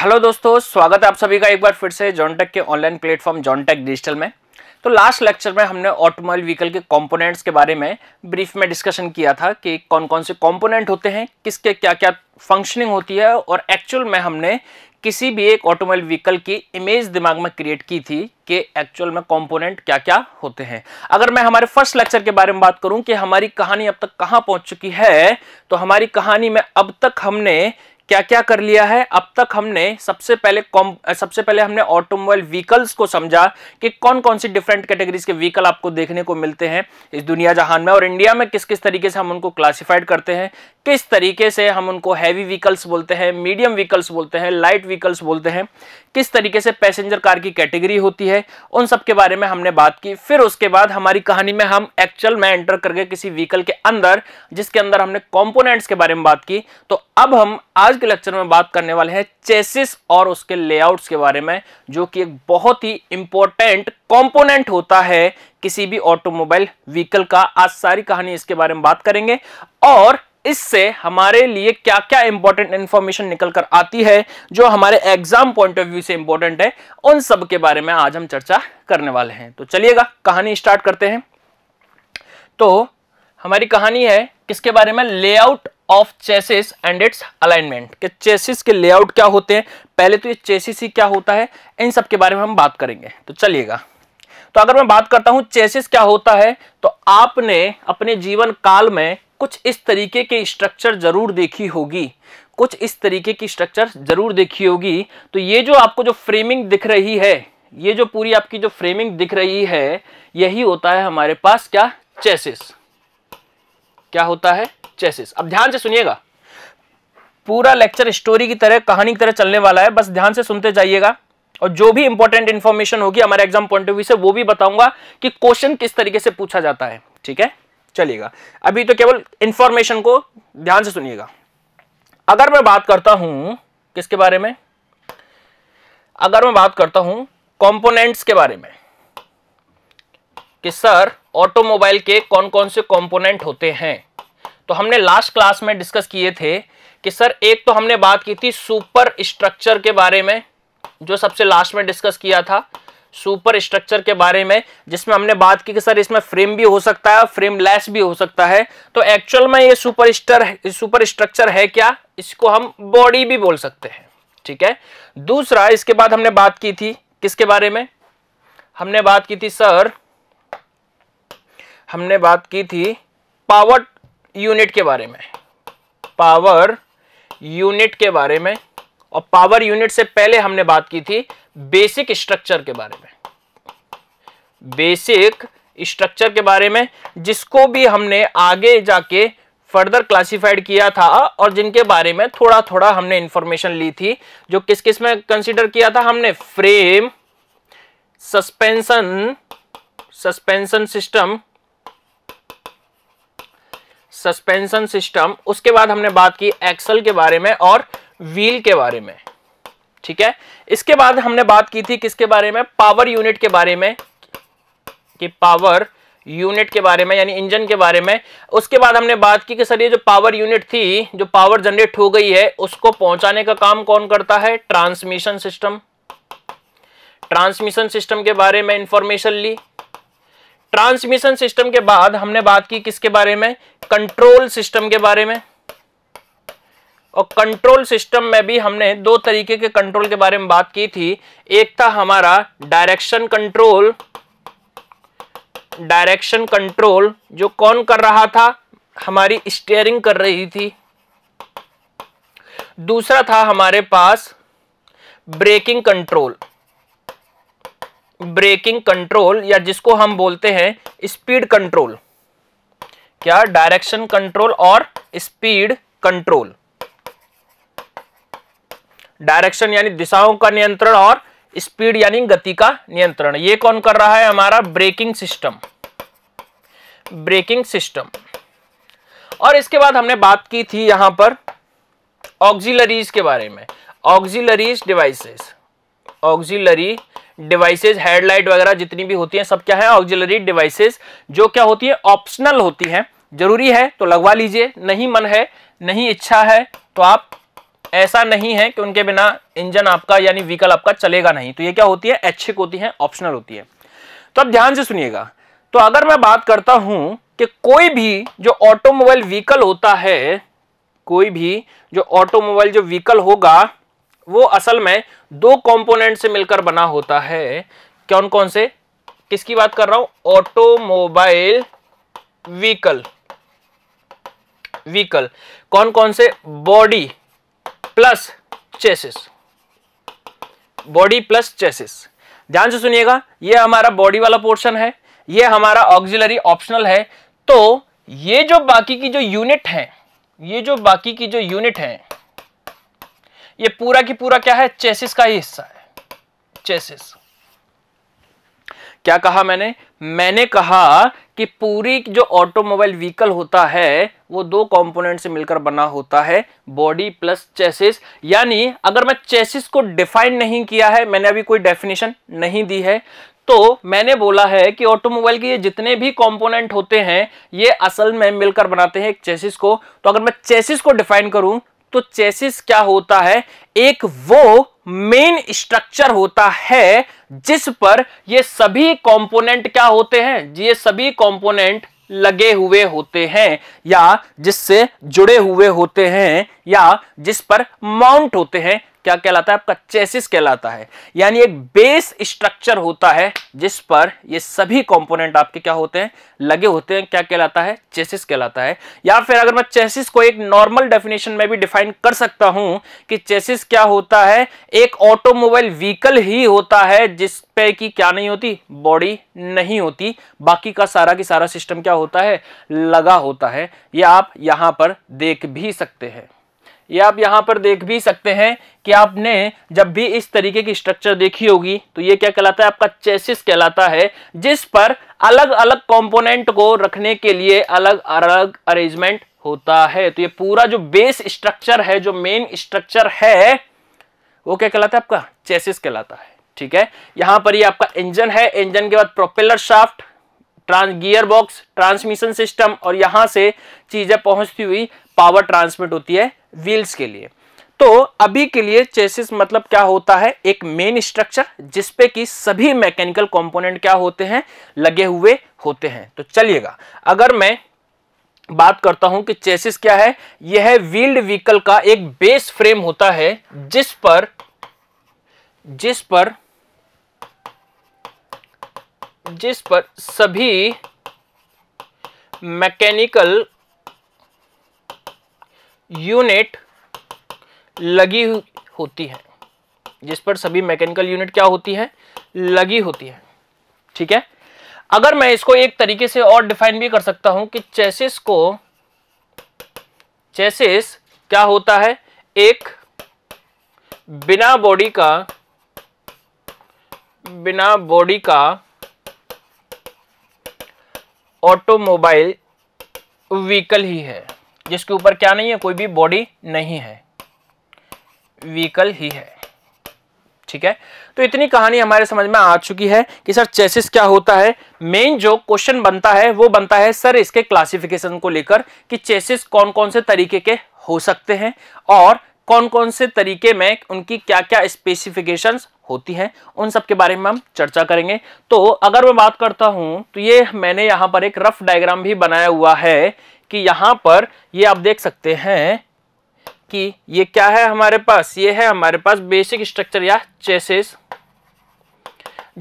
hello दोस्तों स्वागत है आप सभी का एक बार फिर से जॉनटेक के ऑनलाइन प्लेटफॉर्म जॉनटेक डिजिटल में तो लास्ट लेक्चर में हमने ऑटोमोबाइल व्हीकल के कंपोनेंट्स के बारे में ब्रीफ में डिस्कशन किया था कि कौन कौन से कंपोनेंट होते हैं किसके क्या क्या फंक्शनिंग होती है और एक्चुअल में हमने किसी भी एक ऑटोमोबाइल व्हीकल की इमेज दिमाग में क्रिएट की थी कि एक्चुअल में कंपोनेंट क्या क्या होते हैं अगर मैं हमारे फर्स्ट लेक्चर के बारे में बात करूं कि हमारी कहानी अब तक कहां पहुंच चुकी है तो हमारी कहानी में अब तक हमने क्या क्या कर लिया है अब तक हमने सबसे पहले सबसे पहले हमने ऑटोमोबाइल व्हीकल्स को समझा कि कौन कौन सी डिफरेंट कैटेगरीज के व्हीकल आपको देखने को मिलते हैं इस दुनिया जहान में और इंडिया में किस किस तरीके से हम उनको क्लासिफाइड करते हैं किस तरीके से हम उनको हैवी व्हीकल्स बोलते हैं मीडियम व्हीकल्स बोलते हैं लाइट व्हीकल्स बोलते हैं किस तरीके से पैसेंजर कार की कैटेगरी होती है उन सब के बारे में हमने बात की फिर उसके बाद हमारी कहानी में हम एक्चुअल में एंटर कर गए किसी व्हीकल के अंदर जिसके अंदर हमने कॉम्पोनेंट्स के बारे में बात की तो अब हम आज के लेक्चर में बात करने वाले हैं चेसिस और उसके लेआउट्स के बारे में जो कि एक बहुत ही इंपॉर्टेंट कंपोनेंट होता है किसी भी ऑटोमोबाइल व्हीकल का आज सारी कहानी इसके बारे में बात करेंगे और इससे हमारे लिए क्या क्या इंपॉर्टेंट इंफॉर्मेशन निकल कर आती है जो हमारे एग्जाम पॉइंट ऑफ व्यू से इंपॉर्टेंट है उन सब के बारे में आज हम चर्चा करने वाले हैं तो चलिएगा कहानी स्टार्ट करते हैं तो हमारी कहानी है किसके बारे में layout of chassis and its alignment कि चेसिस के लेआउट क्या होते हैं पहले तो ये चेसिस ही क्या होता है इन सब के बारे में हम बात करेंगे तो चलिएगा तो अगर मैं बात करता हूं चेसिस क्या होता है तो आपने अपने जीवन काल में कुछ इस तरीके के स्ट्रक्चर जरूर देखी होगी कुछ इस तरीके की स्ट्रक्चर जरूर देखी होगी तो ये जो आपको जो फ्रेमिंग दिख रही है ये जो पूरी आपकी जो फ्रेमिंग दिख रही है यही होता है हमारे पास क्या चेसिस क्या होता है चेसिस अब ध्यान से सुनिएगा पूरा लेक्चर स्टोरी की तरह कहानी की तरह चलने वाला है बस ध्यान से सुनते जाइएगा और जो भी इंपॉर्टेंट इंफॉर्मेशन होगी हमारे एग्जाम पॉइंट ऑफ व्यू से वो भी बताऊंगा कि क्वेश्चन किस तरीके से पूछा जाता है ठीक है चलिएगा अभी तो केवल इंफॉर्मेशन को ध्यान से सुनिएगा अगर मैं बात करता हूं किसके बारे में अगर मैं बात करता हूं कंपोनेंट्स के बारे में कि सर ऑटोमोबाइल के कौन कौन से कंपोनेंट होते हैं तो हमने लास्ट क्लास में डिस्कस किए थे कि सर एक तो हमने बात की थी सुपर स्ट्रक्चर के बारे में जो सबसे लास्ट में डिस्कस किया था सुपर स्ट्रक्चर के बारे में जिसमें हमने बात की कि सर इसमें फ्रेम भी हो सकता है फ्रेम लेस भी हो सकता है तो एक्चुअल में ये सुपर स्टर सुपर स्ट्रक्चर है क्या इसको हम बॉडी भी बोल सकते हैं ठीक है दूसरा इसके बाद हमने बात की थी किसके बारे में हमने बात की थी सर हमने बात की थी पावर यूनिट के बारे में पावर यूनिट के बारे में और पावर यूनिट से पहले हमने बात की थी बेसिक स्ट्रक्चर के बारे में बेसिक स्ट्रक्चर के बारे में जिसको भी हमने आगे जाके फर्दर क्लासिफाइड किया था और जिनके बारे में थोड़ा थोड़ा हमने इंफॉर्मेशन ली थी जो किस किस में कंसिडर किया था हमने frame suspension suspension system suspension system उसके बाद हमने बात की एक्सल के बारे में और व्हील के बारे में ठीक है इसके बाद हमने बात की थी किसके बारे में पावर यूनिट के बारे में कि पावर यूनिट के बारे में यानी इंजन के बारे में उसके बाद हमने बात की कि सर ये जो पावर यूनिट थी जो पावर जनरेट हो गई है उसको पहुंचाने का काम कौन करता है ट्रांसमिशन सिस्टम ट्रांसमिशन सिस्टम के बारे में इंफॉर्मेशन ली ट्रांसमिशन सिस्टम के बाद हमने बात की किसके बारे में कंट्रोल सिस्टम के बारे में और कंट्रोल सिस्टम में भी हमने दो तरीके के कंट्रोल के बारे में बात की थी एक था हमारा डायरेक्शन कंट्रोल डायरेक्शन कंट्रोल जो कौन कर रहा था हमारी स्टेयरिंग कर रही थी दूसरा था हमारे पास ब्रेकिंग कंट्रोल ब्रेकिंग कंट्रोल या जिसको हम बोलते हैं स्पीड कंट्रोल क्या डायरेक्शन कंट्रोल और स्पीड कंट्रोल डायरेक्शन यानी दिशाओं का नियंत्रण और स्पीड यानी गति का नियंत्रण ये कौन कर रहा है हमारा ब्रेकिंग सिस्टम ब्रेकिंग सिस्टम और इसके बाद हमने बात की थी यहां पर ऑक्सिलरीज के बारे में auxiliaries devices auxiliary devices headlight वगैरह जितनी भी होती हैं सब क्या है ऑक्जिलरी डिवाइसेज जो क्या होती है ऑप्शनल होती हैं जरूरी है तो लगवा लीजिए नहीं मन है नहीं इच्छा है तो आप ऐसा नहीं है कि उनके बिना इंजन आपका यानी व्हीकल आपका चलेगा नहीं तो ये क्या होती है ऐच्छिक होती है ऑप्शनल होती है तो आप ध्यान से सुनिएगा तो अगर मैं बात करता हूं कि कोई भी जो ऑटोमोबाइल व्हीकल होता है कोई भी जो ऑटोमोबाइल जो व्हीकल होगा वो असल में दो कंपोनेंट से मिलकर बना होता है कौन कौन से किसकी बात कर रहा हूं ऑटोमोबाइल व्हीकल व्हीकल कौन कौन से body plus chassis body plus chassis ध्यान से सुनिएगा ये हमारा बॉडी वाला पोर्शन है ये हमारा ऑक्सिलरी ऑप्शनल है तो ये जो बाकी की जो यूनिट है ये जो बाकी की जो यूनिट है ये पूरा की पूरा क्या है चेसिस का ही हिस्सा है चेसिस क्या कहा मैंने मैंने कहा कि पूरी जो ऑटोमोबाइल व्हीकल होता है वो दो कंपोनेंट से मिलकर बना होता है बॉडी प्लस चेसिस यानी अगर मैं चेसिस को डिफाइन नहीं किया है मैंने अभी कोई डेफिनेशन नहीं दी है तो मैंने बोला है कि ऑटोमोबाइल के ये जितने भी कंपोनेंट होते हैं ये असल में मिलकर बनाते हैं एक चेसिस को तो अगर मैं चेसिस को डिफाइन करूं तो चेसिस क्या होता है एक वो मेन स्ट्रक्चर होता है जिस पर ये सभी कंपोनेंट क्या होते हैं ये सभी कंपोनेंट लगे हुए होते हैं या जिससे जुड़े हुए होते हैं या जिस पर माउंट होते हैं क्या कहलाता है आपका चेसिस कहलाता है यानी एक बेस स्ट्रक्चर होता है जिस पर ये सभी कंपोनेंट आपके क्या होते हैं लगे होते हैं क्या कहलाता है चेसिस कहलाता है या फिर अगर मैं चेसिस को एक नॉर्मल डेफिनेशन में भी डिफाइन कर सकता हूं कि चेसिस क्या होता है एक ऑटोमोबाइल व्हीकल ही होता है जिस पे की क्या नहीं होती बॉडी नहीं होती बाकी का सारा की सारा सिस्टम क्या होता है लगा होता है यह आप यहां पर देख भी सकते हैं ये आप यहाँ पर देख भी सकते हैं कि आपने जब भी इस तरीके की स्ट्रक्चर देखी होगी तो ये क्या कहलाता है आपका चेसिस कहलाता है जिस पर अलग अलग कंपोनेंट को रखने के लिए अलग अलग अरेंजमेंट होता है तो ये पूरा जो बेस स्ट्रक्चर है जो मेन स्ट्रक्चर है वो क्या कहलाता है आपका चेसिस कहलाता है ठीक है यहां पर ये आपका इंजन है इंजन के बाद propeller shaft trans gear box transmission system और यहां से चीज़ें पहुंचती हुई पावर ट्रांसमिट होती है व्हील्स के लिए तो अभी के लिए चेसिस मतलब क्या होता है एक मेन स्ट्रक्चर जिसपे कि सभी मैकेनिकल कंपोनेंट क्या होते हैं लगे हुए होते हैं तो चलिएगा अगर मैं बात करता हूं कि चेसिस क्या है यह है व्हील्ड व्हीकल का एक बेस फ्रेम होता है जिस पर जिस पर जिस पर सभी मैकेनिकल यूनिट लगी होती है जिस पर सभी मैकेनिकल यूनिट क्या होती है लगी होती है ठीक है अगर मैं इसको एक तरीके से और डिफाइन भी कर सकता हूं कि चेसिस को चेसिस क्या होता है एक बिना बॉडी का बिना बॉडी का ऑटोमोबाइल व्हीकल ही है जिसके ऊपर क्या नहीं है कोई भी बॉडी नहीं है व्हीकल ही है ठीक है तो इतनी कहानी हमारे समझ में आ चुकी है कि सर चेसिस क्या होता है मेन जो क्वेश्चन बनता है वो बनता है सर इसके क्लासिफिकेशन को लेकर कि चेसिस कौन कौन से तरीके के हो सकते हैं और कौन कौन से तरीके में उनकी क्या क्या स्पेसिफिकेशंस होती है उन सब के बारे में हम चर्चा करेंगे तो अगर मैं बात करता हूं तो ये मैंने यहां पर एक रफ डायग्राम भी बनाया हुआ है कि यहां पर ये आप देख सकते हैं कि ये क्या है हमारे पास ये है हमारे पास बेसिक स्ट्रक्चर या चेसेस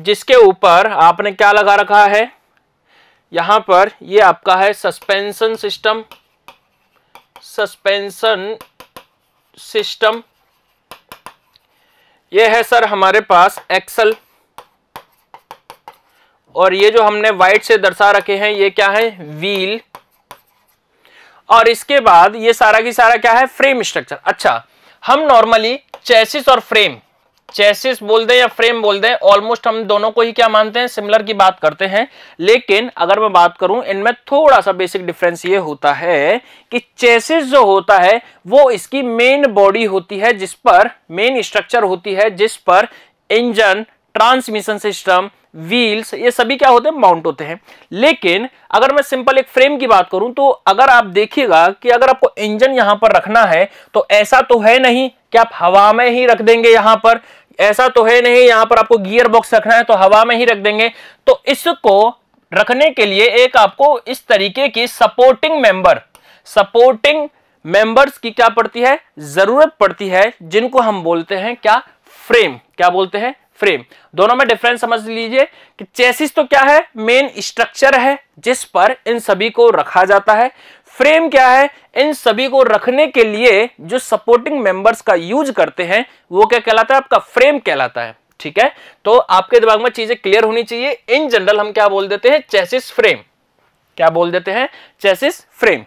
जिसके ऊपर आपने क्या लगा रखा है यहां पर ये आपका है सस्पेंशन सिस्टम सस्पेंशन सिस्टम ये है सर हमारे पास एक्सल और ये जो हमने व्हाइट से दर्शा रखे हैं ये क्या है व्हील और इसके बाद ये सारा की सारा क्या है फ्रेम स्ट्रक्चर अच्छा हम नॉर्मली चेसिस और फ्रेम चेसिस बोल दें या फ्रेम बोल दें ऑलमोस्ट हम दोनों को ही क्या मानते हैं सिमिलर की बात करते हैं लेकिन अगर मैं बात करूं इनमें थोड़ा सा बेसिक डिफरेंस ये होता है कि चेसिस जो होता है वो इसकी मेन बॉडी होती है जिस पर मेन स्ट्रक्चर होती है जिस पर इंजन ट्रांसमिशन सिस्टम व्हील्स ये सभी क्या होते हैं माउंट होते हैं लेकिन अगर मैं सिंपल एक फ्रेम की बात करूं तो अगर आप देखिएगा कि अगर आपको इंजन यहां पर रखना है तो ऐसा तो है नहीं कि आप हवा में ही रख देंगे यहां पर ऐसा तो है नहीं यहां पर आपको गियर बॉक्स रखना है तो हवा में ही रख देंगे तो इसको रखने के लिए एक आपको इस तरीके की सपोर्टिंग मेंबर सपोर्टिंग मेंबर्स की क्या पड़ती है जरूरत पड़ती है जिनको हम बोलते हैं क्या फ्रेम क्या बोलते हैं फ्रेम दोनों में डिफरेंस समझ लीजिए कि चेसिस तो क्या है मेन स्ट्रक्चर है जिस पर इन सभी को रखा जाता है फ्रेम क्या है इन सभी को रखने के लिए जो सपोर्टिंग मेंबर्स का यूज करते हैं वो क्या कहलाता है आपका फ्रेम कहलाता है ठीक है तो आपके दिमाग में चीजें क्लियर होनी चाहिए इन जनरल हम क्या बोल देते हैं चेसिस फ्रेम क्या बोल देते हैं चेसिस फ्रेम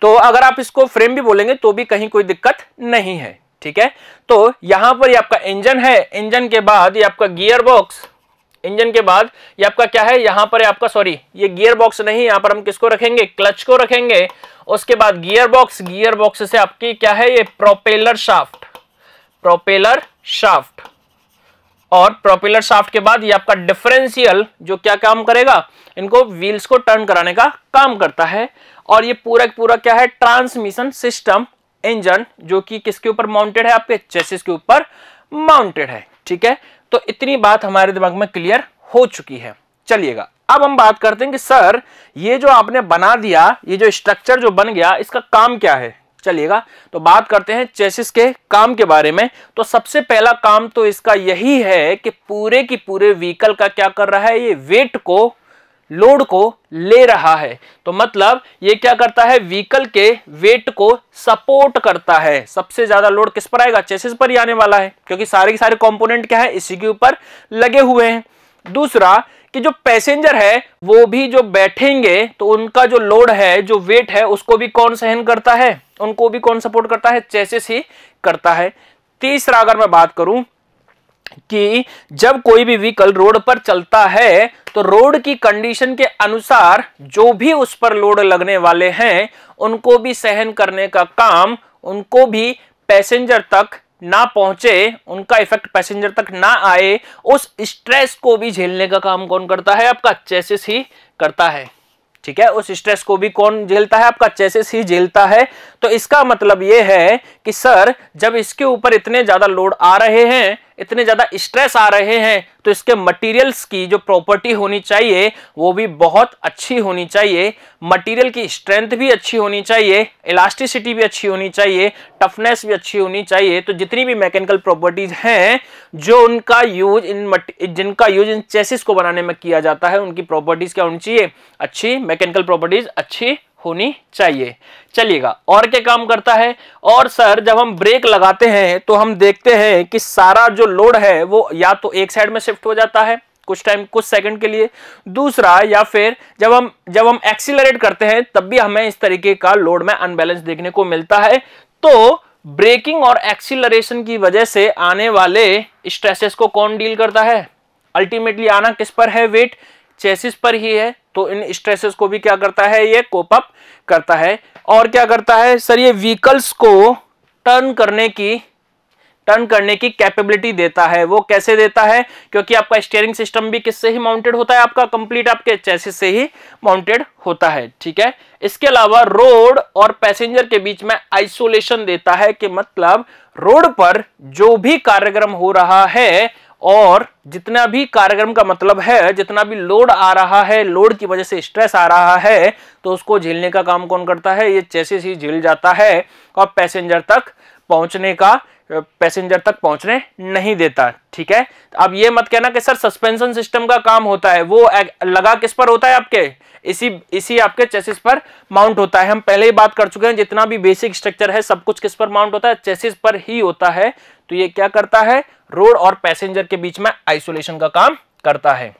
तो अगर आप इसको फ्रेम भी बोलेंगे तो भी कहीं कोई दिक्कत नहीं है ठीक है तो यहां पर ये आपका इंजन है इंजन के बाद ये आपका गियर बॉक्स इंजन के बाद ये आपका क्या है यहां पर है आपका सॉरी ये गियर बॉक्स नहीं यहां पर हम किसको रखेंगे क्लच को रखेंगे उसके बाद गियर बॉक्स गियर बॉक्स से आपकी क्या है ये प्रोपेलर शाफ्ट प्रोपेलर शाफ्ट और प्रोपेलर शाफ्ट के बाद ये आपका डिफरेंशियल जो क्या काम करेगा इनको व्हील्स को टर्न कराने का काम करता है और ये पूरा पूरा क्या है ट्रांसमिशन सिस्टम इंजन जो कि किसके ऊपर माउंटेड है आपके चेसिस के ऊपर माउंटेड है ठीक है तो इतनी बात हमारे दिमाग में क्लियर हो चुकी है चलिएगा अब हम बात करते हैं कि सर ये जो आपने बना दिया ये जो स्ट्रक्चर जो बन गया इसका काम क्या है चलिएगा तो बात करते हैं चेसिस के काम के बारे में तो सबसे पहला काम तो इसका यही है कि पूरे की पूरे व्हीकल का क्या कर रहा है ये वेट को लोड को ले रहा है तो मतलब ये क्या करता है व्हीकल के वेट को सपोर्ट करता है सबसे ज्यादा लोड किस पर आएगा चेसिस पर ही आने वाला है क्योंकि सारे के सारे कंपोनेंट क्या है इसी के ऊपर लगे हुए हैं दूसरा कि जो पैसेंजर है वो भी जो बैठेंगे तो उनका जो लोड है जो वेट है उसको भी कौन सहन करता है उनको भी कौन सपोर्ट करता है चेसिस ही करता है तीसरा अगर मैं बात करूं कि जब कोई भी व्हीकल रोड पर चलता है तो रोड की कंडीशन के अनुसार जो भी उस पर लोड लगने वाले हैं उनको भी सहन करने का काम उनको भी पैसेंजर तक ना पहुंचे उनका इफेक्ट पैसेंजर तक ना आए उस स्ट्रेस को भी झेलने का काम कौन करता है आपका चेसिस ही करता है ठीक है उस स्ट्रेस को भी कौन झेलता है आपका चेसिस ही झेलता है तो इसका मतलब यह है कि सर जब इसके ऊपर इतने ज्यादा लोड आ रहे हैं इतने ज़्यादा स्ट्रेस आ रहे हैं तो इसके मटेरियल्स की जो प्रॉपर्टी होनी चाहिए वो भी बहुत अच्छी होनी चाहिए मटेरियल की स्ट्रेंथ भी अच्छी होनी चाहिए इलास्टिसिटी भी अच्छी होनी चाहिए टफनेस भी अच्छी होनी चाहिए तो जितनी भी मैकेनिकल प्रॉपर्टीज हैं जो उनका यूज इन जिनका यूज इन चेसिस को बनाने में किया जाता है उनकी प्रॉपर्टीज क्या होनी चाहिए अच्छी मैकेनिकल प्रॉपर्टीज अच्छी होनी चाहिए चलिएगा और क्या काम करता है और सर जब हम ब्रेक लगाते हैं तो हम देखते हैं कि सारा जो लोड है वो या तो एक साइड में शिफ्ट हो जाता है कुछ टाइम कुछ सेकंड के लिए दूसरा या फिर जब हम जब हम एक्सीलरेट करते हैं तब भी हमें इस तरीके का लोड में अनबैलेंस देखने को मिलता है तो ब्रेकिंग और एक्सीलरेशन की वजह से आने वाले स्ट्रेसेस को कौन डील करता है अल्टीमेटली आना किस पर है वेट चेसिस पर ही है तो इन स्ट्रेसेस को भी क्या करता है ये कोप अप करता है और क्या करता है सर ये व्हीकल्स को टर्न करने की टर्न करने की कैपेबिलिटी देता है वो कैसे देता है क्योंकि आपका स्टेयरिंग सिस्टम भी किससे ही माउंटेड होता है आपका कंप्लीट आपके चेसिस से ही माउंटेड होता है ठीक है इसके अलावा रोड और पैसेंजर के बीच में आइसोलेशन देता है कि मतलब रोड पर जो भी कार्यक्रम हो रहा है और जितना भी कार्यक्रम का मतलब है जितना भी लोड आ रहा है लोड की वजह से स्ट्रेस आ रहा है तो उसको झेलने का काम कौन करता है ये चेसिस ही झेल जाता है और तो पैसेंजर तक पहुंचने का पैसेंजर तक पहुंचने नहीं देता ठीक है अब ये मत कहना कि सर सस्पेंशन सिस्टम का काम होता है वो लगा किस पर होता है आपके इसी इसी आपके चेसिस पर माउंट होता है हम पहले ही बात कर चुके हैं जितना भी बेसिक स्ट्रक्चर है सब कुछ किस पर माउंट होता है चेसिस पर ही होता है तो ये क्या करता है रोड और पैसेंजर के बीच में आइसोलेशन का काम करता है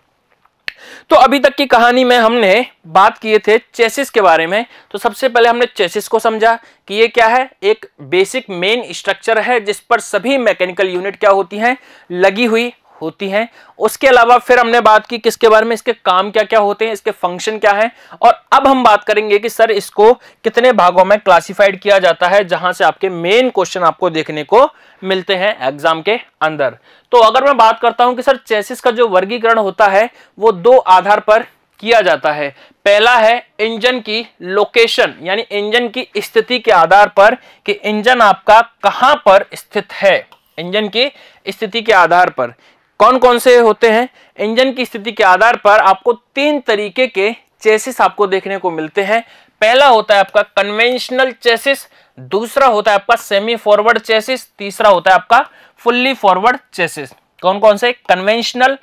तो अभी तक की कहानी में हमने बात किए थे चेसिस के बारे में तो सबसे पहले हमने चेसिस को समझा कि ये क्या है एक बेसिक मेन स्ट्रक्चर है जिस पर सभी मैकेनिकल यूनिट क्या होती हैं लगी हुई होती हैं उसके अलावा फिर हमने बात की किसके बारे में इसके काम क्या क्या होते हैं इसके फंक्शन क्या है और अब हम बात करेंगे कि सर इसको कितने भागों में क्लासिफाइड किया जाता है जहां से आपके मेन क्वेश्चन आपको देखने को मिलते हैं एग्जाम के अंदर तो अगर मैं बात करता हूं कि सर चेसिस का जो वर्गीकरण होता है वो दो आधार पर किया जाता है पहला है इंजन की लोकेशन यानी इंजन की स्थिति के आधार पर कि इंजन आपका कहां पर स्थित है इंजन की स्थिति के आधार पर कौन कौन से होते हैं इंजन की स्थिति के आधार पर आपको तीन तरीके के चेसिस आपको देखने को मिलते हैं पहला होता है आपका कन्वेंशनल चेसिस दूसरा होता है आपका सेमी फॉरवर्ड चेसिस तीसरा होता है आपका फुल्ली फॉरवर्ड चेसिस कौन कौन से conventional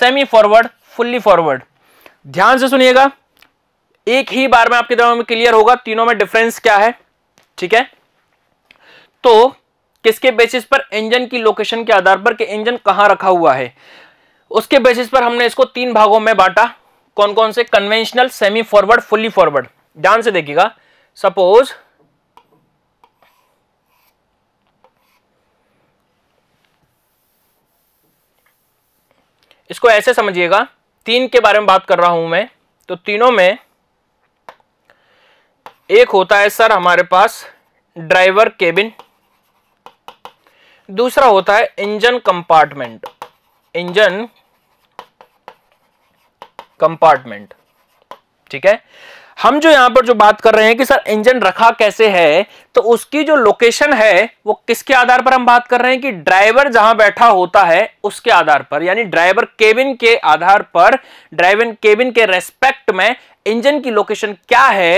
semi forward fully forward ध्यान से सुनिएगा एक ही बार में आपके दिमाग में क्लियर होगा तीनों में डिफरेंस क्या है ठीक है तो किसके बेसिस पर इंजन की लोकेशन के आधार पर कि इंजन कहाँ रखा हुआ है उसके बेसिस पर हमने इसको तीन भागों में बांटा कौन कौन से conventional semi forward fully forward ध्यान से देखिएगा सपोज इसको ऐसे समझिएगा तीन के बारे में बात कर रहा हूं मैं तो तीनों में एक होता है सर हमारे पास ड्राइवर केबिन दूसरा होता है इंजन कंपार्टमेंट इंजन कंपार्टमेंट ठीक है हम जो यहां पर जो बात कर रहे हैं कि सर इंजन रखा कैसे है तो उसकी जो लोकेशन है वो किसके आधार पर हम बात कर रहे हैं कि ड्राइवर जहां बैठा होता है उसके आधार पर यानी ड्राइवर केबिन के आधार पर ड्राइवर केबिन के रेस्पेक्ट में इंजन की लोकेशन क्या है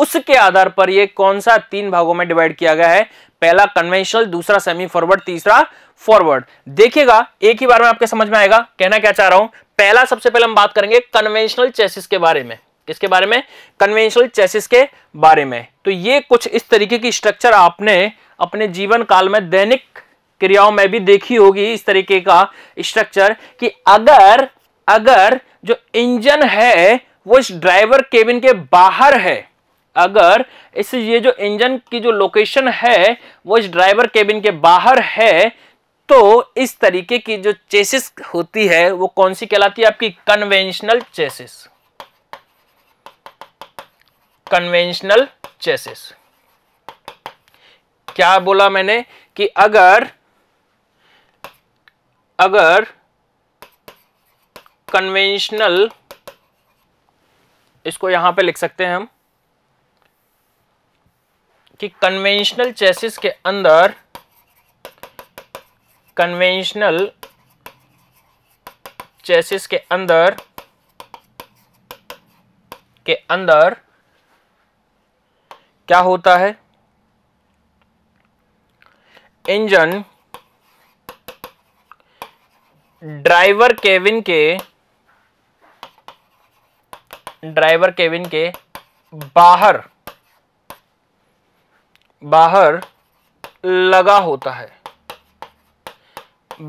उसके आधार पर यह कौन सा तीन भागों में डिवाइड किया गया है पहला कन्वेंशनल दूसरा सेमी फॉरवर्ड तीसरा फॉरवर्ड देखिएगा एक ही बार में आपके समझ में आएगा कहना क्या चाह रहा हूं पहला सबसे पहले हम बात करेंगे कन्वेंशनल चेसिस के बारे में किसके बारे में कन्वेंशनल चेसिस के बारे में तो ये कुछ इस तरीके की स्ट्रक्चर आपने अपने जीवन काल में दैनिक क्रियाओं में भी देखी होगी इस तरीके का स्ट्रक्चर कि अगर अगर जो इंजन है वो इस ड्राइवर केबिन के बाहर है अगर इस ये जो इंजन की जो लोकेशन है वो इस ड्राइवर केबिन के बाहर है तो इस तरीके की जो चेसिस होती है वो कौन सी कहलाती है आपकी कन्वेंशनल चेसिस कन्वेंशनल चेसिस क्या बोला मैंने कि अगर अगर कन्वेंशनल इसको यहां पे लिख सकते हैं हम कि कन्वेंशनल चेसिस के अंदर कन्वेंशनल चेसिस के अंदर के अंदर क्या होता है इंजन ड्राइवर केविन के ड्राइवर केविन के बाहर बाहर लगा होता है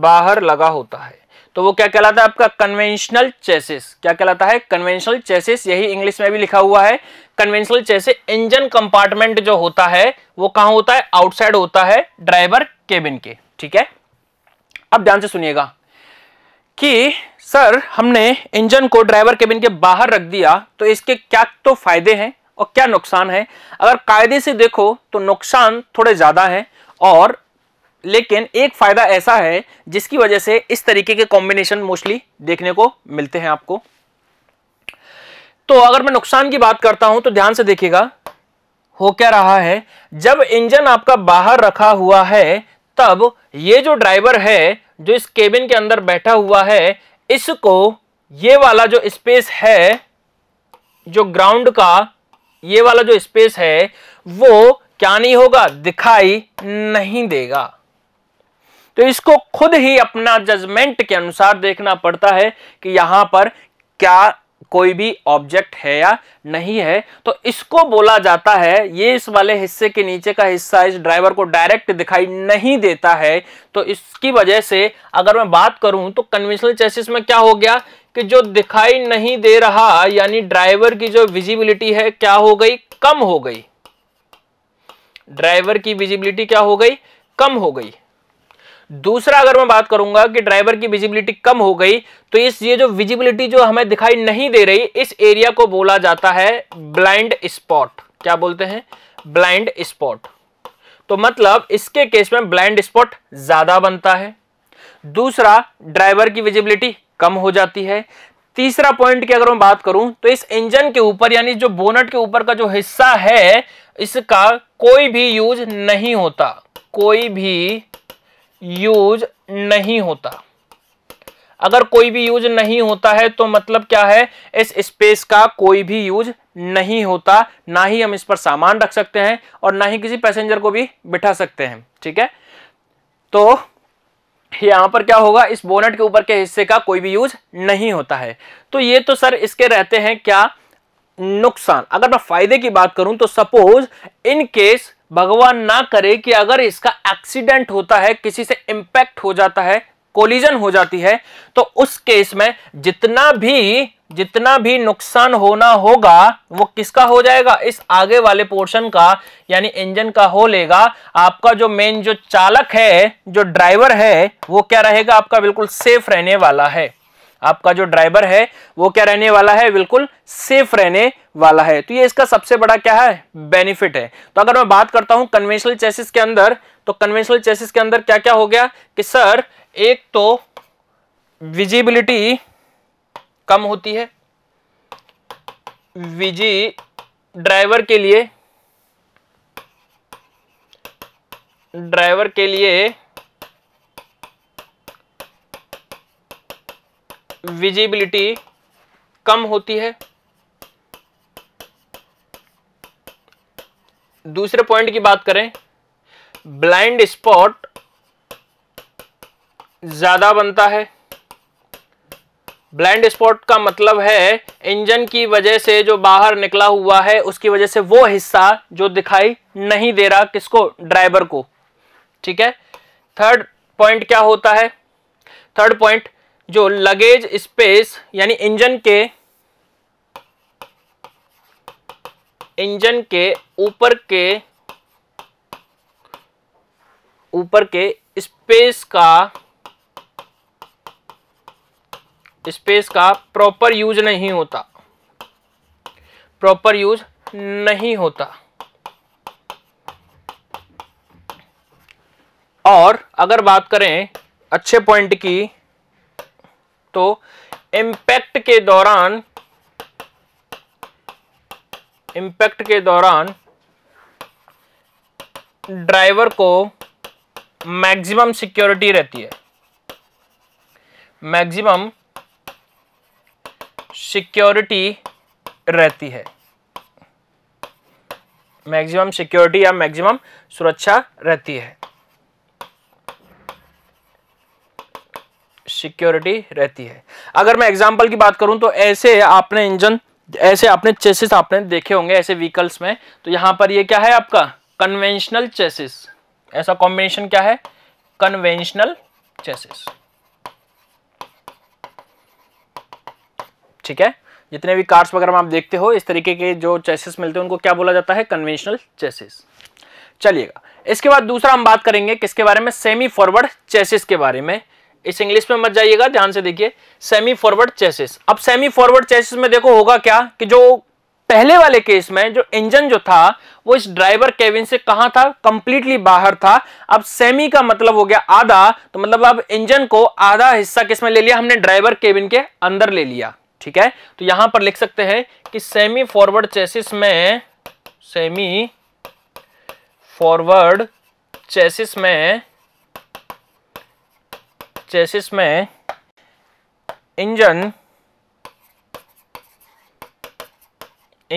बाहर लगा होता है तो वो क्या कहलाता है आपका कन्वेंशनल चेसिस क्या कहलाता है कन्वेंशनल चेसिस यही इंग्लिश में भी लिखा हुआ है कन्वेंशनल चेसिस इंजन कंपार्टमेंट जो होता है वो कहां होता है आउटसाइड होता है ड्राइवर केबिन के ठीक है अब ध्यान से सुनिएगा कि सर हमने इंजन को ड्राइवर केबिन के बाहर रख दिया तो इसके क्या तो फायदे हैं और क्या नुकसान है अगर कायदे से देखो तो नुकसान थोड़े ज़्यादा है और लेकिन एक फ़ायदा ऐसा है जिसकी वजह से इस तरीके के कॉम्बिनेशन मोस्टली देखने को मिलते हैं आपको तो अगर मैं नुकसान की बात करता हूं तो ध्यान से देखिएगा हो क्या रहा है जब इंजन आपका बाहर रखा हुआ है तब ये जो ड्राइवर है जो इस केबिन के अंदर बैठा हुआ है इसको ये वाला जो स्पेस है जो ग्राउंड का ये वाला जो स्पेस है वो क्या नहीं होगा दिखाई नहीं देगा तो इसको खुद ही अपना जजमेंट के अनुसार देखना पड़ता है कि यहां पर क्या कोई भी ऑब्जेक्ट है या नहीं है तो इसको बोला जाता है ये इस वाले हिस्से के नीचे का हिस्सा इस ड्राइवर को डायरेक्ट दिखाई नहीं देता है तो इसकी वजह से अगर मैं बात करूं तो कन्वेंशनल चेसिस में क्या हो गया कि जो दिखाई नहीं दे रहा यानी ड्राइवर की जो विजिबिलिटी है क्या हो गई कम हो गई ड्राइवर की विजिबिलिटी क्या हो गई कम हो गई दूसरा अगर मैं बात करूंगा कि ड्राइवर की विजिबिलिटी कम हो गई तो इस ये जो विजिबिलिटी जो हमें दिखाई नहीं दे रही इस एरिया को बोला जाता है ब्लाइंड स्पॉट क्या बोलते हैं ब्लाइंड स्पॉट तो मतलब इसके केस में ब्लाइंड स्पॉट ज्यादा बनता है दूसरा ड्राइवर की विजिबिलिटी कम हो जाती है तीसरा पॉइंट की अगर मैं बात करूं तो इस इंजन के ऊपर यानी जो बोनट के ऊपर का जो हिस्सा है इसका कोई भी यूज नहीं होता कोई भी यूज नहीं होता अगर कोई भी यूज नहीं होता है तो मतलब क्या है इस स्पेस का कोई भी यूज नहीं होता ना ही हम इस पर सामान रख सकते हैं और ना ही किसी पैसेंजर को भी बिठा सकते हैं ठीक है तो यहाँ पर क्या होगा इस बोनट के ऊपर के हिस्से का कोई भी यूज नहीं होता है तो ये तो सर इसके रहते हैं क्या नुकसान अगर मैं फायदे की बात करूं तो सपोज इन केस भगवान ना करे कि अगर इसका एक्सीडेंट होता है किसी से इंपैक्ट हो जाता है कोलिजन हो जाती है तो उस केस में जितना भी जितना भी नुकसान होना होगा वो किसका हो जाएगा इस आगे वाले पोर्शन का यानी इंजन का हो लेगा आपका जो मेन जो चालक है जो ड्राइवर है वो क्या रहेगा आपका बिल्कुल सेफ रहने वाला है आपका जो ड्राइवर है वो क्या रहने वाला है बिल्कुल सेफ रहने वाला है तो ये इसका सबसे बड़ा क्या है बेनिफिट है तो अगर मैं बात करता हूं कन्वेंशनल चेसिस के अंदर तो कन्वेंशनल चेसिस के अंदर क्या क्या हो गया कि सर एक तो विजिबिलिटी कम होती है विजी ड्राइवर के लिए ड्राइवर के लिए विजिबिलिटी कम होती है दूसरे पॉइंट की बात करें ब्लाइंड स्पॉट ज्यादा बनता है ब्लाइंड स्पॉट का मतलब है इंजन की वजह से जो बाहर निकला हुआ है उसकी वजह से वो हिस्सा जो दिखाई नहीं दे रहा किसको ड्राइवर को ठीक है थर्ड पॉइंट क्या होता है थर्ड पॉइंट जो लगेज स्पेस यानी इंजन के इंजन के ऊपर के ऊपर के स्पेस का स्पेस का प्रॉपर यूज नहीं होता प्रॉपर यूज नहीं होता और अगर बात करें अच्छे पॉइंट की तो इंपैक्ट के दौरान इंपैक्ट के दौरान ड्राइवर को मैक्सिमम सिक्योरिटी रहती है मैक्सिमम सिक्योरिटी रहती है मैक्सिमम सिक्योरिटी या मैक्सिमम सुरक्षा रहती है सिक्योरिटी रहती है अगर मैं एग्जाम्पल की बात करूं तो ऐसे आपने इंजन ऐसे आपने चेसिस आपने देखे होंगे ऐसे व्हीकल्स में तो यहां पर ये क्या है आपका कन्वेंशनल चेसिस ऐसा कॉम्बिनेशन क्या है कन्वेंशनल चेसिस ठीक है जितने भी कार्स वगैरह आप देखते हो इस तरीके के जो चेसेस मिलते हैं उनको क्या बोला जाता है कन्वेंशनल चेसेस चलिएगा इसके बाद दूसरा हम बात करेंगे किसके बारे में सेमी फॉरवर्ड चेसेस के बारे में इस इंग्लिश में मत जाइएगा ध्यान से देखिए सेमी फॉरवर्ड चेसेस अब सेमी फॉरवर्ड चेसेस में देखो होगा क्या कि जो पहले वाले केस में जो इंजन जो था वो इस ड्राइवर केविन से कहा था कंप्लीटली बाहर था अब सेमी का मतलब हो गया आधा तो मतलब अब इंजन को आधा हिस्सा किस में ले लिया हमने ड्राइवर केविन के अंदर ले लिया ठीक है तो यहां पर लिख सकते हैं कि सेमी फॉरवर्ड चेसिस में सेमी फॉरवर्ड चेसिस में चेसिस में इंजन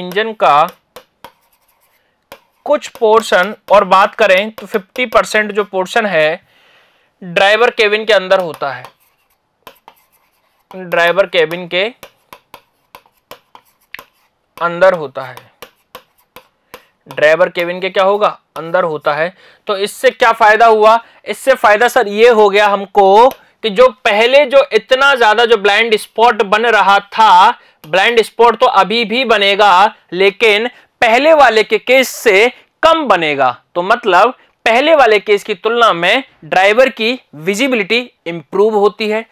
इंजन का कुछ पोर्शन और बात करें तो 50 परसेंट जो पोर्शन है ड्राइवर केबिन के अंदर होता है ड्राइवर केबिन के अंदर होता है ड्राइवर केबिन के क्या होगा अंदर होता है तो इससे क्या फायदा हुआ इससे फायदा सर ये हो गया हमको कि जो पहले जो इतना ज्यादा जो ब्लाइंड स्पॉट बन रहा था ब्लाइंड स्पॉट तो अभी भी बनेगा लेकिन पहले वाले के केस से कम बनेगा तो मतलब पहले वाले केस की तुलना में ड्राइवर की विजिबिलिटी इंप्रूव होती है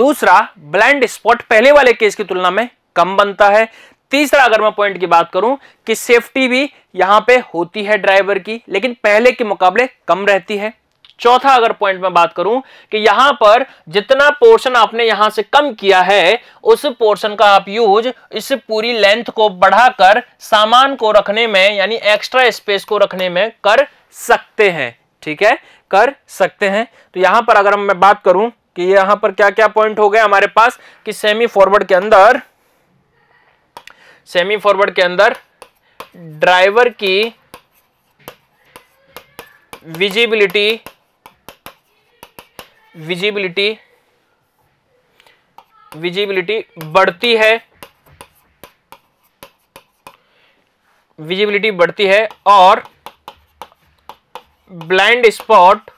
दूसरा ब्लाइंड स्पॉट पहले वाले केस की तुलना में कम बनता है तीसरा अगर मैं पॉइंट की बात करूं कि सेफ्टी भी यहां पे होती है ड्राइवर की लेकिन पहले के मुकाबले कम रहती है चौथा अगर पॉइंट में बात करूं कि यहां पर जितना पोर्शन आपने यहां से कम किया है उस पोर्शन का आप यूज इस पूरी लेंथ को बढ़ाकर सामान को रखने में यानी एक्स्ट्रा स्पेस को रखने में कर सकते हैं ठीक है कर सकते हैं तो यहां पर अगर मैं बात करूं कि यहां पर क्या क्या पॉइंट हो गए हमारे पास कि सेमी फॉरवर्ड के अंदर सेमी फॉरवर्ड के अंदर ड्राइवर की विजिबिलिटी विजिबिलिटी विजिबिलिटी बढ़ती है विजिबिलिटी बढ़ती है और ब्लाइंड स्पॉट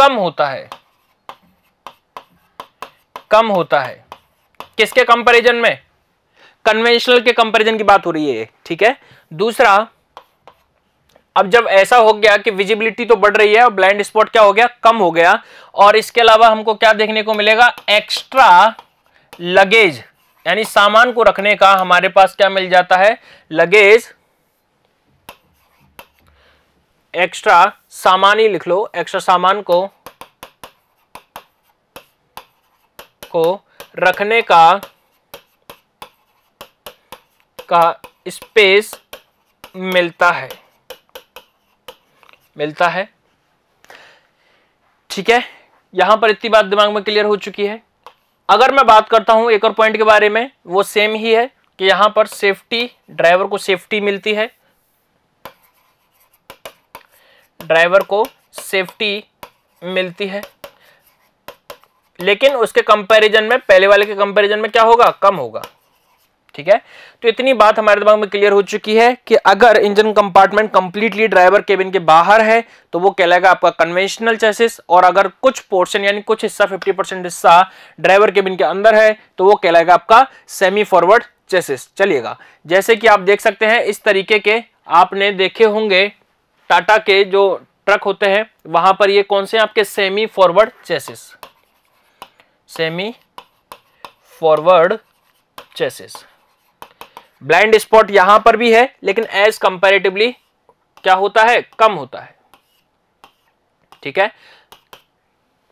कम होता है कम होता है किसके कंपैरिजन में कन्वेंशनल के कंपैरिजन की बात हो रही है ठीक है दूसरा अब जब ऐसा हो गया कि विजिबिलिटी तो बढ़ रही है और ब्लाइंड स्पॉट क्या हो गया कम हो गया और इसके अलावा हमको क्या देखने को मिलेगा एक्स्ट्रा लगेज यानी सामान को रखने का हमारे पास क्या मिल जाता है लगेज एक्स्ट्रा सामान ही लिख लो एक्स्ट्रा सामान को को रखने का का स्पेस मिलता है मिलता है ठीक है यहां पर इतनी बात दिमाग में क्लियर हो चुकी है अगर मैं बात करता हूं एक और पॉइंट के बारे में वो सेम ही है कि यहां पर सेफ्टी ड्राइवर को सेफ्टी मिलती है ड्राइवर को सेफ्टी मिलती है लेकिन उसके कंपैरिजन में पहले वाले के कंपैरिजन में क्या होगा कम होगा ठीक है तो इतनी बात हमारे दिमाग में क्लियर हो चुकी है कि अगर engine compartment completely driver cabin के बाहर है तो वो कहलाएगा आपका कन्वेंशनल चैसेस और अगर कुछ पोर्शन यानी कुछ हिस्सा 50 परसेंट हिस्सा ड्राइवर केबिन के अंदर है तो वो कहलाएगा आपका सेमी फॉरवर्ड चेसिस चलिएगा जैसे कि आप देख सकते हैं इस तरीके के आपने देखे होंगे टाटा के जो ट्रक होते हैं वहां पर ये कौन से आपके semi forward chassis semi forward chassis blind spot यहां पर भी है लेकिन एज कंपेरेटिवली क्या होता है कम होता है ठीक है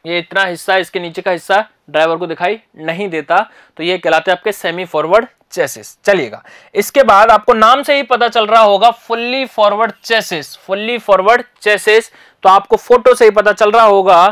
ये इतना हिस्सा इसके नीचे का हिस्सा ड्राइवर को दिखाई नहीं देता तो ये कहलाते हैं आपके सेमी फॉरवर्ड चेसेस चलिएगा इसके बाद आपको नाम से ही पता चल रहा होगा fully forward chassis fully forward chassis तो आपको फोटो से ही पता चल रहा होगा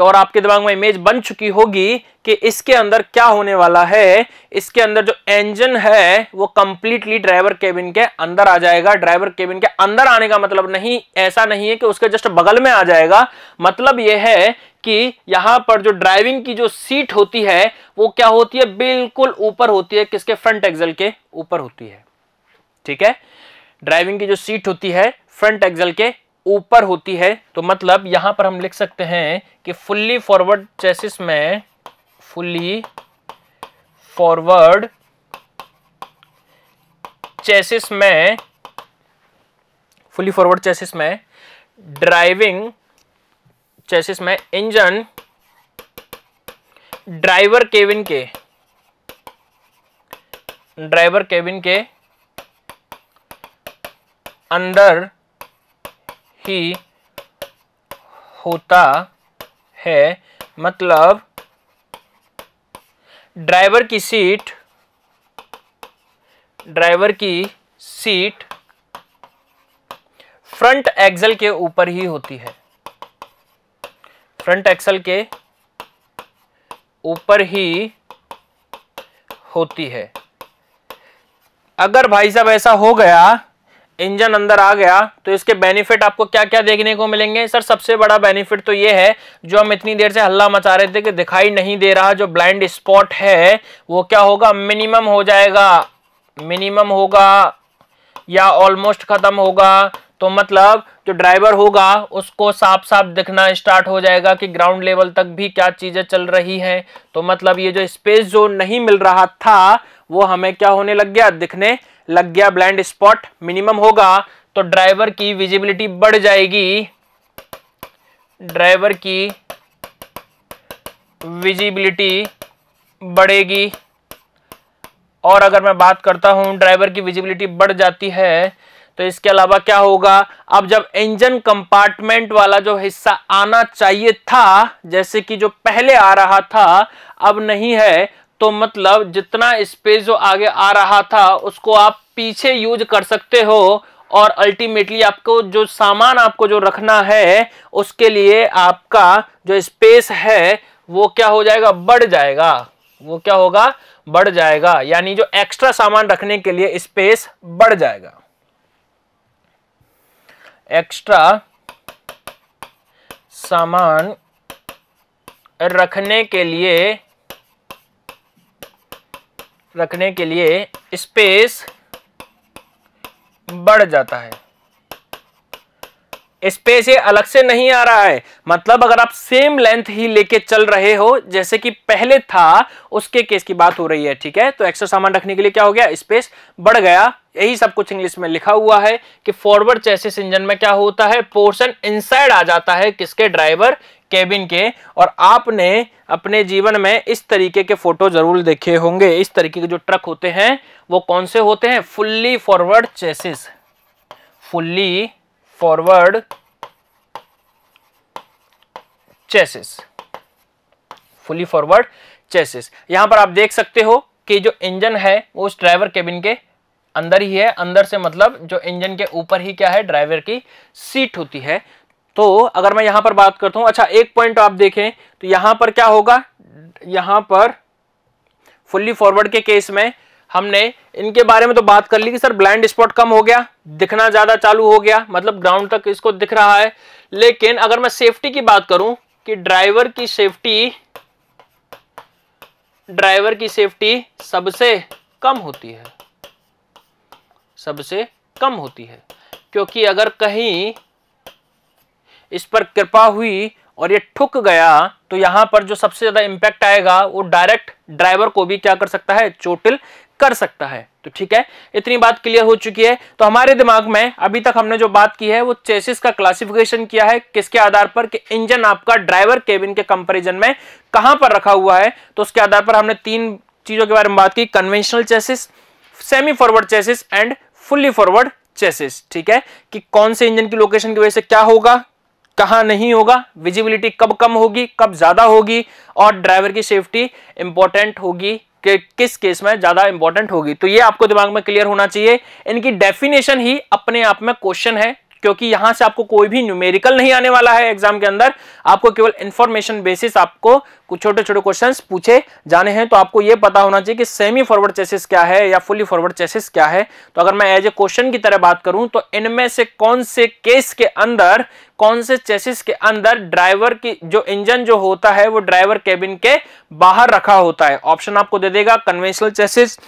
और आपके दिमाग में इमेज बन चुकी होगी कि इसके अंदर क्या होने वाला है इसके अंदर जो इंजन है वो कंप्लीटली ड्राइवर केबिन के अंदर आ जाएगा ड्राइवर केबिन के अंदर आने का मतलब नहीं ऐसा नहीं है कि उसके जस्ट बगल में आ जाएगा मतलब यह है कि यहां पर जो ड्राइविंग की जो सीट होती है वो क्या होती है बिल्कुल ऊपर होती है किसके फ्रंट एक्सल के ऊपर होती है ठीक है ड्राइविंग की जो सीट होती है फ्रंट एक्सल के ऊपर होती है तो मतलब यहां पर हम लिख सकते हैं कि फुल्ली फॉरवर्ड चेसिस में फुल्ली फॉरवर्ड चेसिस में फुली फॉरवर्ड चेसिस में ड्राइविंग चेसिस में इंजन ड्राइवर केविन के ड्राइवर केविन के अंदर ही होता है मतलब ड्राइवर की सीट ड्राइवर की सीट फ्रंट एक्सल के ऊपर ही होती है फ्रंट एक्सल के ऊपर ही होती है अगर भाई साहब ऐसा हो गया इंजन अंदर आ गया तो इसके बेनिफिट आपको क्या क्या देखने को मिलेंगे सर सबसे बड़ा बेनिफिट तो ये है जो हम इतनी देर से हल्ला मचा रहे थे कि दिखाई नहीं दे रहा जो ब्लाइंड स्पॉट है वो क्या होगा मिनिमम हो जाएगा मिनिमम होगा या ऑलमोस्ट ख़त्म होगा तो मतलब जो ड्राइवर होगा उसको साफ साफ दिखना स्टार्ट हो जाएगा कि ग्राउंड लेवल तक भी क्या चीज़ें चल रही हैं तो मतलब ये जो स्पेस जो नहीं मिल रहा था वो हमें क्या होने लग गया दिखने लग गया ब्लाइंड स्पॉट मिनिमम होगा तो ड्राइवर की विजिबिलिटी बढ़ जाएगी ड्राइवर की विजिबिलिटी बढ़ेगी और अगर मैं बात करता हूं ड्राइवर की विजिबिलिटी बढ़ जाती है तो इसके अलावा क्या होगा अब जब इंजन कंपार्टमेंट वाला जो हिस्सा आना चाहिए था जैसे कि जो पहले आ रहा था अब नहीं है तो मतलब जितना स्पेस जो आगे आ रहा था उसको आप पीछे यूज कर सकते हो और अल्टीमेटली आपको जो सामान आपको जो रखना है उसके लिए आपका जो स्पेस है वो क्या हो जाएगा बढ़ जाएगा वो क्या होगा बढ़ जाएगा यानी जो एक्स्ट्रा सामान रखने के लिए स्पेस बढ़ जाएगा एक्स्ट्रा सामान रखने के लिए रखने के लिए स्पेस बढ़ जाता है स्पेस ये अलग से नहीं आ रहा है मतलब अगर आप सेम लेंथ ही लेके चल रहे हो जैसे कि पहले था उसके केस की बात हो रही है ठीक है तो एक्स्ट्रा सामान रखने के लिए क्या हो गया स्पेस बढ़ गया यही सब कुछ इंग्लिश में लिखा हुआ है कि फॉरवर्ड चेसिस इंजन में क्या होता है पोर्शन इनसाइड आ जाता है किसके ड्राइवर केबिन के और आपने अपने जीवन में इस तरीके के फोटो जरूर देखे होंगे इस तरीके के जो ट्रक होते हैं वो कौन से होते हैं fully forward chassis fully forward chassis fully forward chassis यहां पर आप देख सकते हो कि जो इंजन है वो उस ड्राइवर केबिन के अंदर ही है अंदर से मतलब जो इंजन के ऊपर ही क्या है ड्राइवर की सीट होती है तो अगर मैं यहां पर बात करता हूं अच्छा एक पॉइंट आप देखें तो यहां पर क्या होगा यहां पर फुल्ली फॉरवर्ड के केस में हमने इनके बारे में तो बात कर ली कि सर ब्लाइंड स्पॉट कम हो गया दिखना ज़्यादा चालू हो गया मतलब ग्राउंड तक इसको दिख रहा है लेकिन अगर मैं सेफ्टी की बात करूं कि ड्राइवर की सेफ्टी ड्राइवर की सेफ्टी सबसे कम होती है सबसे कम होती है क्योंकि अगर कहीं इस पर कृपा हुई और ये ठुक गया तो यहां पर जो सबसे ज़्यादा इंपैक्ट आएगा वो डायरेक्ट ड्राइवर को भी क्या कर सकता है चोटिल कर सकता है तो ठीक है इतनी बात क्लियर हो चुकी है तो हमारे दिमाग में अभी तक हमने जो बात की है वो चेसिस का क्लासिफिकेशन किया है किसके आधार पर कि इंजन आपका ड्राइवर केबिन के कंपेरिजन में कहां पर रखा हुआ है तो उसके आधार पर हमने तीन चीजों के बारे में बात की conventional chassis semi forward chassis and fully forward chassis ठीक है कि कौन से इंजन की लोकेशन की वजह से क्या होगा कहां नहीं होगा विजिबिलिटी कब कम होगी कब ज़्यादा होगी और ड्राइवर की सेफ्टी इंपॉर्टेंट होगी कि किस केस में ज़्यादा इंपॉर्टेंट होगी तो ये आपको दिमाग में क्लियर होना चाहिए इनकी डेफिनेशन ही अपने आप में क्वेश्चन है क्योंकि यहां से आपको कोई भी न्यूमेरिकल नहीं आने वाला है एग्जाम के अंदर आपको केवल इंफॉर्मेशन बेसिस आपको कुछ छोटे छोटे क्वेश्चंस पूछे जाने हैं तो आपको यह पता होना चाहिए कि सेमी फॉरवर्ड चेसिस क्या है या फुली फॉरवर्ड चेसिस क्या है तो अगर मैं एज ए क्वेश्चन की तरह बात करूं तो इनमें से कौन से केस के अंदर कौन से चेसिस के अंदर ड्राइवर की जो इंजन जो होता है वो ड्राइवर केबिन के बाहर रखा होता है ऑप्शन आपको दे देगा conventional chassis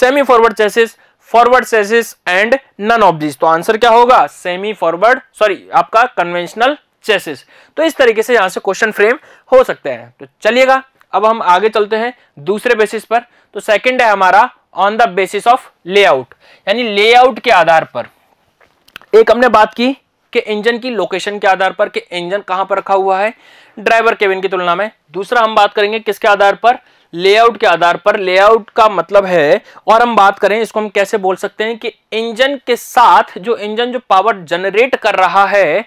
semi forward chassis forward chassis and none of this तो आंसर क्या होगा सेमी फॉरवर्ड सॉरी आपका कन्वेंशनल चेसिस तो इस तरीके से यहां से क्वेश्चन फ्रेम हो सकते हैं तो चलिएगा अब हम आगे चलते हैं दूसरे बेसिस पर तो सेकंड है हमारा on the basis of layout यानी लेआउट के आधार पर एक हमने बात की कि इंजन की लोकेशन के आधार पर कि इंजन कहां पर रखा हुआ है ड्राइवर केबिन की तुलना में दूसरा हम बात करेंगे किसके आधार पर लेआउट के आधार पर लेआउट का मतलब है और हम बात करें इसको हम कैसे बोल सकते हैं कि इंजन के साथ जो इंजन जो पावर जनरेट कर रहा है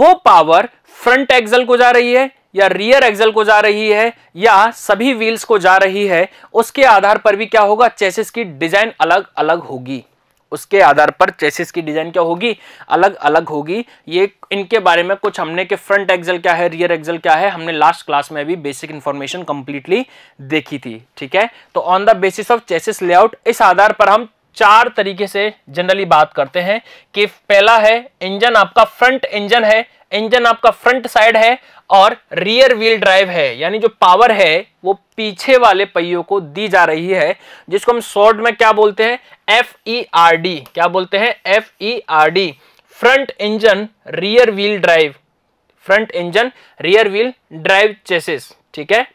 वो पावर फ्रंट एक्सल को जा रही है या रियर एक्सल को जा रही है या सभी व्हील्स को जा रही है उसके आधार पर भी क्या होगा चेसिस की डिजाइन अलग अलग होगी उसके आधार पर चेसिस की डिज़ाइन क्या होगी अलग अलग होगी ये इनके बारे में कुछ हमने के फ्रंट एक्सल क्या है रियर एक्सल क्या है हमने लास्ट क्लास में भी बेसिक इंफॉर्मेशन कंप्लीटली देखी थी ठीक है तो on the basis of chassis layout इस आधार पर हम चार तरीके से जनरली बात करते हैं कि पहला है इंजन आपका फ्रंट इंजन है इंजन आपका फ्रंट साइड है और रियर व्हील ड्राइव है यानी जो पावर है वो पीछे वाले पहियों को दी जा रही है जिसको हम शॉर्ट में क्या बोलते हैं एफ ई आर डी क्या बोलते हैं F E R D front engine rear wheel drive front engine rear wheel drive chassis ठीक है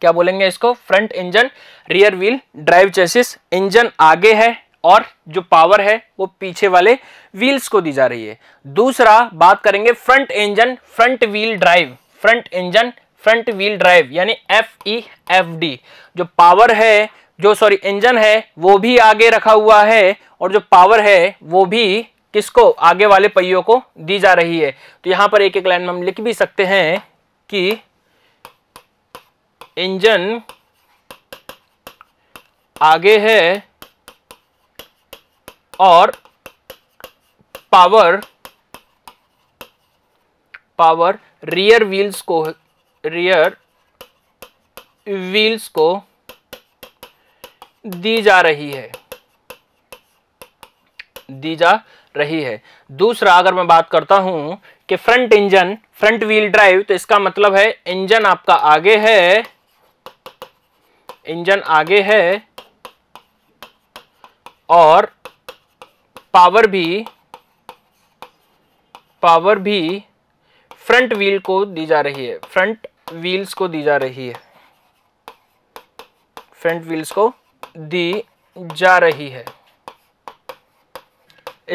क्या बोलेंगे इसको front engine rear wheel drive chassis engine आगे है और जो पावर है वो पीछे वाले व्हील्स को दी जा रही है दूसरा बात करेंगे front engine front wheel drive front engine front wheel drive यानी एफ ई एफ डी जो पावर है जो सॉरी इंजन है वो भी आगे रखा हुआ है और जो पावर है वो भी किसको आगे वाले पहियों को दी जा रही है तो यहां पर एक एक लाइन में हम लिख भी सकते हैं कि इंजन आगे है और पावर पावर रियर व्हील्स को रियर व्हील्स को दी जा रही है दी जा रही है दूसरा अगर मैं बात करता हूं कि front engine front wheel drive तो इसका मतलब है इंजन आपका आगे है इंजन आगे है और पावर भी पावर भी फ्रंट व्हील को दी जा रही है फ्रंट व्हील्स को दी जा रही है फ्रंट व्हील्स को दी जा रही है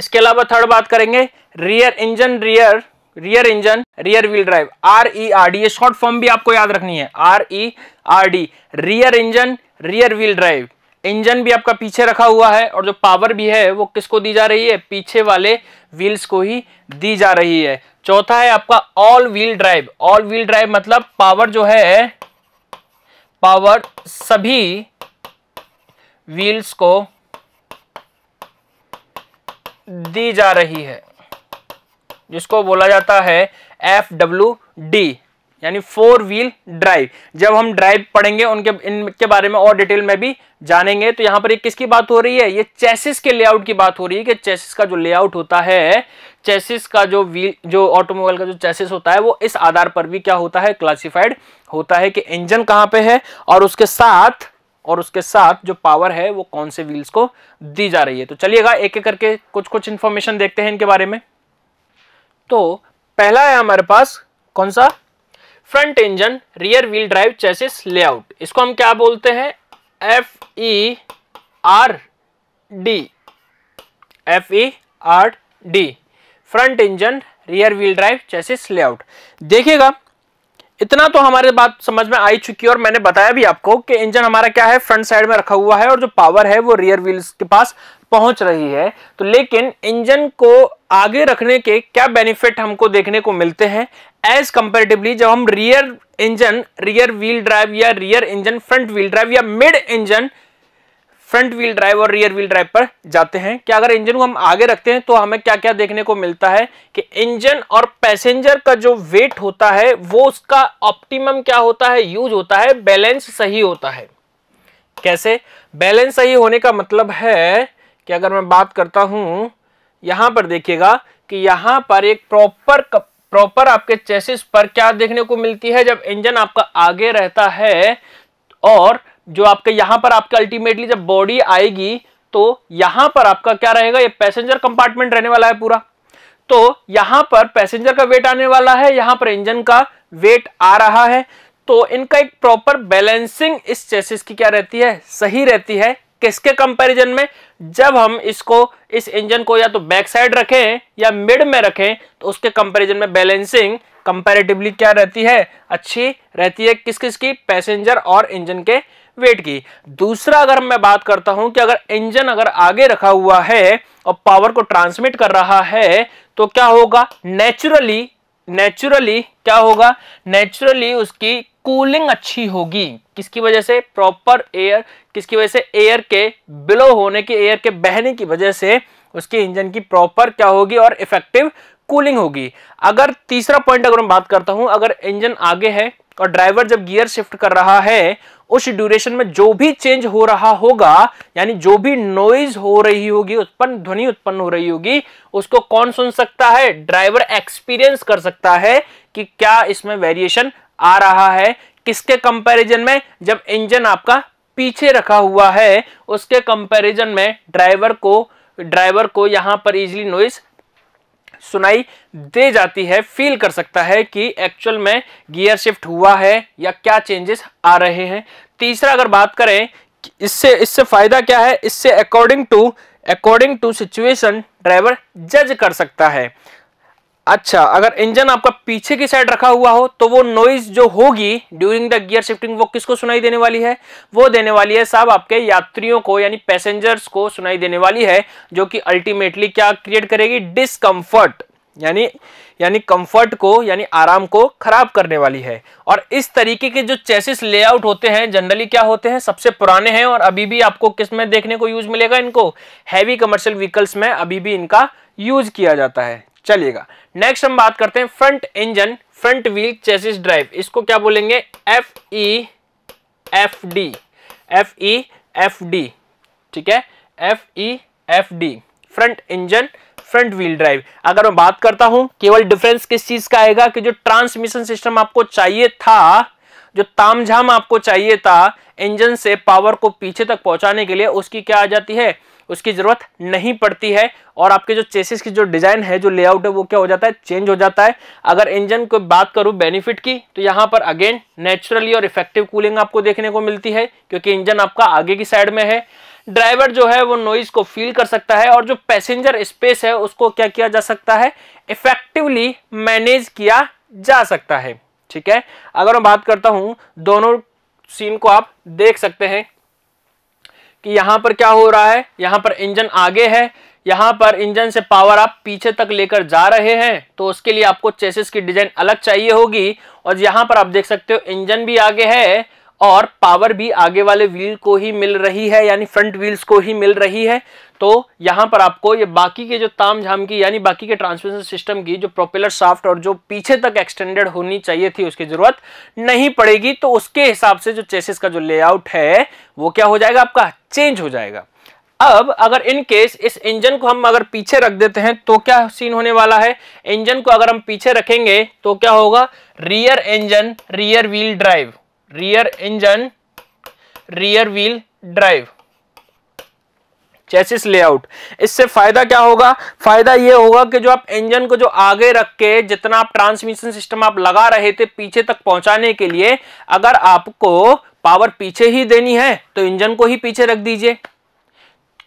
इसके अलावा थर्ड बात करेंगे rear engine rear rear engine rear wheel drive R E R D ये शॉर्ट फॉर्म भी आपको याद रखनी है R E R D rear engine rear wheel drive engine भी आपका पीछे रखा हुआ है और जो पावर भी है वो किसको दी जा रही है पीछे वाले व्हील्स को ही दी जा रही है चौथा है आपका all wheel drive all wheel drive मतलब पावर जो है पावर सभी व्हील्स को दी जा रही है जिसको बोला जाता है एफ डब्ल्यू डी यानी फोर व्हील ड्राइव जब हम ड्राइव पढ़ेंगे उनके इनके बारे में और डिटेल में भी जानेंगे तो यहां पर ये किसकी बात हो रही है ये चेसिस के लेआउट की बात हो रही है कि चेसिस का जो लेआउट होता है चेसिस का जो व्हील जो ऑटोमोबाइल का जो चेसिस होता है वो इस आधार पर भी क्या होता है क्लासिफाइड होता है कि इंजन कहाँ पे है और उसके साथ और उसके साथ जो पावर है वो कौन से व्हील्स को दी जा रही है तो चलिएगा एक एक करके कुछ कुछ इंफॉर्मेशन देखते हैं इनके बारे में तो पहला है हमारे पास कौन सा front engine rear wheel drive chassis layout इसको हम क्या बोलते हैं F E R D F E R D front engine rear wheel drive chassis layout देखिएगा इतना तो हमारे बात समझ में आई चुकी है और मैंने बताया भी आपको कि इंजन हमारा क्या है फ्रंट साइड में रखा हुआ है और जो पावर है वो रियर व्हील्स के पास पहुंच रही है तो लेकिन इंजन को आगे रखने के क्या बेनिफिट हमको देखने को मिलते हैं एज कंपेरेटिवली जब हम rear engine rear wheel drive या rear engine front wheel drive या mid engine front wheel drive और रियर व्हील ड्राइव पर जाते हैं क्या अगर इंजन को हम आगे रखते हैं तो हमें क्या क्या देखने को मिलता है कि इंजन और पैसेंजर का जो वेट होता है वो उसका ऑप्टिमम क्या होता है यूज होता है बैलेंस सही होता है कैसे बैलेंस सही होने का मतलब है कि अगर मैं बात करता हूं यहां पर देखिएगा कि यहां पर एक प्रॉपर प्रॉपर आपके चेसिस पर क्या देखने को मिलती है जब इंजन आपका आगे रहता है और जो आपके यहां पर आपके अल्टीमेटली जब बॉडी आएगी तो यहां पर आपका क्या रहेगा ये पैसेंजर कंपार्टमेंट रहने वाला है पूरा तो यहां पर पैसेंजर का वेट आने वाला है यहां पर इंजन का वेट आ रहा है तो इनका एक प्रॉपर बैलेंसिंग इस चेसिस की क्या रहती है सही रहती है किसके कंपैरिजन में जब हम इसको इस इंजन को या तो बैक साइड रखें या मिड में रखें तो उसके कंपैरिजन में बैलेंसिंग कंपैरेटिवली क्या रहती है अच्छी रहती है किस किस की पैसेंजर और इंजन के वेट की दूसरा अगर मैं बात करता हूं कि अगर इंजन अगर आगे रखा हुआ है और पावर को ट्रांसमिट कर रहा है तो क्या होगा नेचुरली नेचुरली क्या होगा नेचुरली उसकी कूलिंग अच्छी होगी किसकी वजह से प्रॉपर एयर किसकी वजह से एयर के बिलो होने की एयर के बहने की वजह से उसके इंजन की प्रॉपर क्या होगी और इफेक्टिव कूलिंग होगी अगर तीसरा पॉइंट अगर मैं बात करता हूं अगर इंजन आगे है और ड्राइवर जब गियर शिफ्ट कर रहा है उस ड्यूरेशन में जो भी चेंज हो रहा होगा यानी जो भी नॉइज हो रही होगी उत्पन्न ध्वनि उत्पन्न हो रही होगी उसको कौन सुन सकता है ड्राइवर एक्सपीरियंस कर सकता है कि क्या इसमें वेरिएशन आ रहा है किसके कंपैरिजन में जब इंजन आपका पीछे रखा हुआ है उसके कंपैरिजन में ड्राइवर को ड्राइवर को यहां पर इजिली नॉइस सुनाई दे जाती है फील कर सकता है कि एक्चुअल में गियर शिफ्ट हुआ है या क्या चेंजेस आ रहे हैं तीसरा अगर बात करें इससे इससे फायदा क्या है इससे according to according to situation driver जज कर सकता है अच्छा अगर इंजन आपका पीछे की साइड रखा हुआ हो तो वो नॉइज जो होगी ड्यूरिंग द गियर शिफ्टिंग वो किसको सुनाई देने वाली है वो देने वाली है साहब आपके यात्रियों को यानी पैसेंजर्स को सुनाई देने वाली है जो कि अल्टीमेटली क्या क्रिएट करेगी डिसकंफर्ट यानी यानी कंफर्ट को यानी आराम को खराब करने वाली है और इस तरीके के जो चेसिस लेआउट होते हैं जनरली क्या होते हैं सबसे पुराने हैं और अभी भी आपको किस में देखने को यूज मिलेगा इनको हैवी कमर्शियल व्हीकल्स में अभी भी इनका यूज किया जाता है चलिएगा नेक्स्ट हम बात करते हैं front engine front wheel chassis drive इसको क्या बोलेंगे F E F D F E F D ठीक है F E F D front engine front wheel drive अगर मैं बात करता हूं केवल डिफरेंस किस चीज का आएगा कि जो ट्रांसमिशन सिस्टम आपको चाहिए था जो तामझाम आपको चाहिए था इंजन से पावर को पीछे तक पहुंचाने के लिए उसकी क्या आ जाती है उसकी ज़रूरत नहीं पड़ती है और आपके जो चेसिस की जो डिज़ाइन है जो लेआउट है वो क्या हो जाता है चेंज हो जाता है अगर इंजन को बात करूँ बेनिफिट की तो यहाँ पर अगेन नेचुरली और इफेक्टिव कूलिंग आपको देखने को मिलती है क्योंकि इंजन आपका आगे की साइड में है ड्राइवर जो है वो नॉइज को फील कर सकता है और जो पैसेंजर स्पेस है उसको क्या किया जा सकता है इफेक्टिवली मैनेज किया जा सकता है ठीक है अगर मैं बात करता हूँ दोनों सीन को आप देख सकते हैं कि यहां पर क्या हो रहा है यहां पर इंजन आगे है यहां पर इंजन से पावर आप पीछे तक लेकर जा रहे हैं तो उसके लिए आपको चेसिस की डिजाइन अलग चाहिए होगी और यहां पर आप देख सकते हो इंजन भी आगे है और पावर भी आगे वाले व्हील को ही मिल रही है यानी फ्रंट व्हील्स को ही मिल रही है तो यहाँ पर आपको ये बाकी के जो ताम झाम की यानी बाकी के ट्रांसमिशन सिस्टम की जो प्रोपेलर शाफ्ट और जो पीछे तक एक्सटेंडेड होनी चाहिए थी उसकी ज़रूरत नहीं पड़ेगी तो उसके हिसाब से जो चेसिस का जो लेआउट है वो क्या हो जाएगा आपका चेंज हो जाएगा अब अगर इन केस इस इंजन को हम अगर पीछे रख देते हैं तो क्या सीन होने वाला है इंजन को अगर हम पीछे रखेंगे तो क्या होगा rear engine rear wheel drive rear engine rear wheel drive chassis layout इससे फायदा क्या होगा फायदा यह होगा कि जो आप इंजन को जो आगे रख के जितना आप ट्रांसमिशन सिस्टम आप लगा रहे थे पीछे तक पहुंचाने के लिए अगर आपको पावर पीछे ही देनी है तो इंजन को ही पीछे रख दीजिए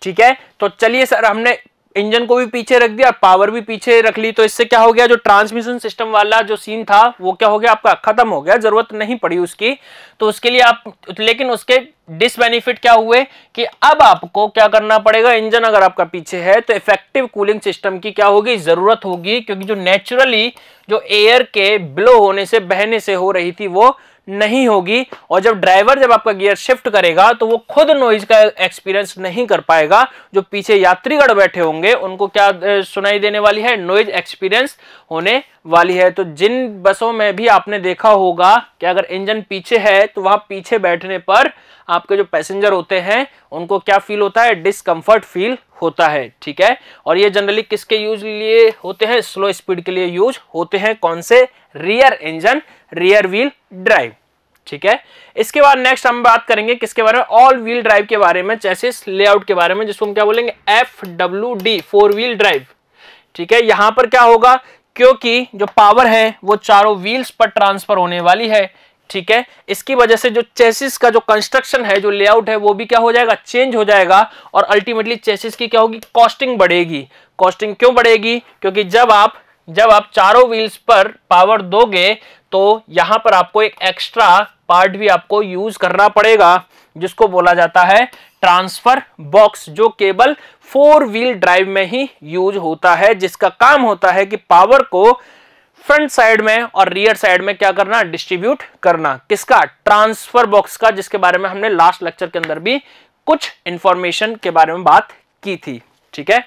ठीक है तो चलिए सर हमने इंजन को भी पीछे रख दिया पावर भी पीछे रख ली तो इससे क्या हो गया जो ट्रांसमिशन सिस्टम वाला जो सीन था वो क्या हो गया आपका खत्म हो गया जरूरत नहीं पड़ी उसकी तो उसके लिए आप लेकिन उसके डिसबेनिफिट क्या हुए कि अब आपको क्या करना पड़ेगा इंजन अगर आपका पीछे है तो इफेक्टिव कूलिंग सिस्टम की क्या होगी जरूरत होगी क्योंकि जो नेचुरली जो एयर के ब्लो होने से बहने से हो रही थी वो नहीं होगी और जब ड्राइवर जब आपका गियर शिफ्ट करेगा तो वो खुद नॉइज का एक्सपीरियंस नहीं कर पाएगा जो पीछे यात्रीगढ़ बैठे होंगे उनको क्या सुनाई देने वाली है नॉइज एक्सपीरियंस होने वाली है तो जिन बसों में भी आपने देखा होगा कि अगर इंजन पीछे है तो वहां पीछे बैठने पर आपके जो पैसेंजर होते हैं उनको क्या फील होता है डिसकंफर्ट फील होता है ठीक है और ये जनरली किसके यूज लिए होते हैं स्लो स्पीड के लिए यूज होते हैं कौन से rear engine rear wheel drive ठीक है इसके बाद नेक्स्ट हम बात करेंगे किसके बारे में ऑल व्हील ड्राइव के बारे में जैसे लेआउट के बारे में जिसको हम क्या बोलेंगे F W D four wheel drive ठीक है यहां पर क्या होगा क्योंकि जो पावर है वो चारों व्हील्स पर ट्रांसफर होने वाली है ठीक है इसकी वजह से जो चेसिस का जो कंस्ट्रक्शन है जो लेआउट है वो भी क्या हो जाएगा चेंज हो जाएगा और अल्टीमेटली चेसिस की क्या होगी कॉस्टिंग बढ़ेगी कॉस्टिंग क्यों बढ़ेगी क्योंकि जब आप जब आप चारों व्हील्स पर पावर दोगे तो यहां पर आपको एक एक्स्ट्रा पार्ट भी आपको यूज करना पड़ेगा जिसको बोला जाता है ट्रांसफर बॉक्स जो केवल फोर व्हील ड्राइव में ही यूज होता है जिसका काम होता है कि पावर को फ्रंट साइड में और रियर साइड में क्या करना डिस्ट्रीब्यूट करना किसका ट्रांसफर बॉक्स का जिसके बारे में हमने लास्ट लेक्चर के अंदर भी कुछ इंफॉर्मेशन के बारे में बात की थी ठीक है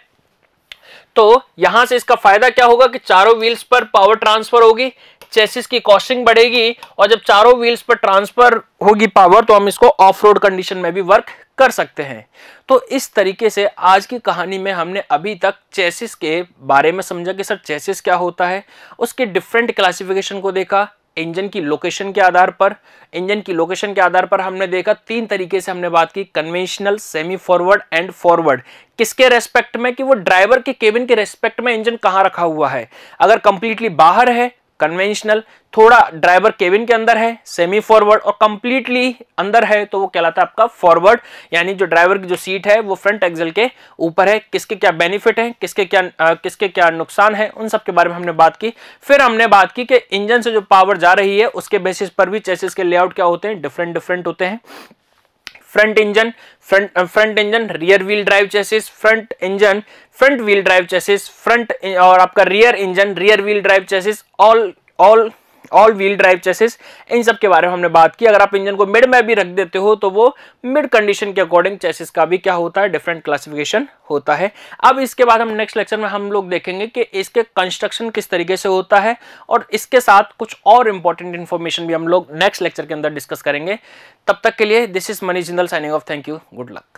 तो यहां से इसका फायदा क्या होगा कि चारों व्हील्स पर पावर ट्रांसफर होगी चेसिस की कॉस्टिंग बढ़ेगी और जब चारों व्हील्स पर ट्रांसफर होगी पावर तो हम इसको ऑफ रोड कंडीशन में भी वर्क कर सकते हैं तो इस तरीके से आज की कहानी में हमने अभी तक चेसिस के बारे में समझा कि सर चेसिस क्या होता है उसके डिफरेंट क्लासिफिकेशन को देखा इंजन की लोकेशन के आधार पर इंजन की लोकेशन के आधार पर हमने देखा तीन तरीके से हमने बात की conventional semi forward and forward किसके रेस्पेक्ट में कि वो ड्राइवर के केबिन के रेस्पेक्ट में इंजन कहाँ रखा हुआ है अगर कंप्लीटली बाहर है कन्वेंशनल थोड़ा ड्राइवर केबिन के अंदर है सेमी फॉरवर्ड और कंप्लीटली अंदर है तो वो कहलाता है आपका फॉरवर्ड यानी जो ड्राइवर की जो सीट है वो फ्रंट एक्सल के ऊपर है किसके क्या बेनिफिट है किसके क्या आ, किसके क्या नुकसान है उन सब के बारे में हमने बात की फिर हमने बात की कि इंजन से जो पावर जा रही है उसके बेसिस पर भी चेसिस के लेआउट क्या होते हैं डिफरेंट डिफरेंट होते हैं front engine front front engine rear wheel drive chassis front engine front wheel drive chassis front और आपका rear engine rear wheel drive chassis all all all wheel drive chassis इन सब के बारे में हमने बात की अगर आप इंजन को मिड में भी रख देते हो तो वो मिड कंडीशन के अकॉर्डिंग चेसिस का भी क्या होता है डिफरेंट क्लासिफिकेशन होता है अब इसके बाद हम नेक्स्ट लेक्चर में हम लोग देखेंगे कि इसके कंस्ट्रक्शन किस तरीके से होता है और इसके साथ कुछ और इंपॉर्टेंट इन्फॉर्मेशन भी हम लोग नेक्स्ट लेक्चर के अंदर डिस्कस करेंगे तब तक के लिए this is Mani Jindal signing off thank you good luck